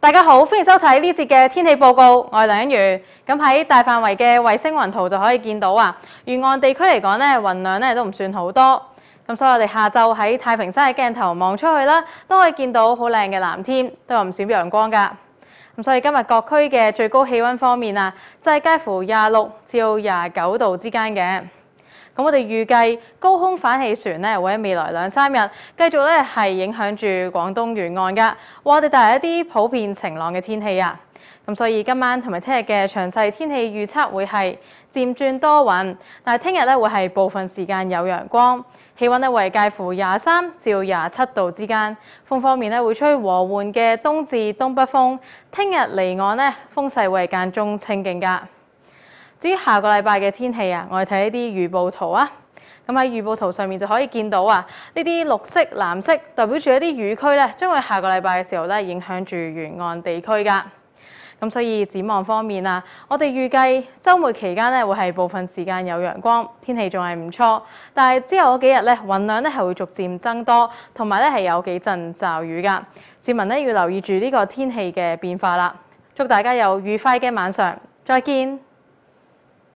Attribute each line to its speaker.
Speaker 1: 大家好，歡迎收睇呢節嘅天氣報告。我係梁欣如，咁喺大範圍嘅衛星雲圖就可以見到啊。沿岸地區嚟講咧，雲量咧都唔算好多，咁所以我哋下晝喺太平山嘅鏡頭望出去啦，都可以見到好靚嘅藍天，都有唔少陽光噶。咁所以今日各區嘅最高氣温方面啊，就係介乎廿六至到廿九度之間嘅。咁我哋預計高空反氣旋咧會喺未來兩三日繼續咧係影響住廣東沿岸噶，我哋帶嚟一啲普遍晴朗嘅天氣啊。咁所以今晚同埋聽日嘅詳細天氣預測會係漸轉多雲，但係聽日咧會係部分時間有陽光，氣温咧為介乎廿三至廿七度之間。風方面咧會吹和緩嘅東至東北風，聽日離岸咧風勢會係間中清勁噶。至於下個禮拜嘅天氣啊，我哋睇一啲預報圖啊。咁喺預報圖上面就可以見到啊，呢啲綠色、藍色代表住一啲雨區咧，將會下個禮拜嘅時候咧影響住沿岸地區噶。咁所以展望方面啊，我哋預計週末期間咧會係部分時間有陽光，天氣仲係唔錯。但係之後嗰幾日咧雲量咧係會逐漸增多，同埋咧係有幾陣驟雨噶。市民咧要留意住呢個天氣嘅變化啦。祝大家有愉快嘅晚上，再見。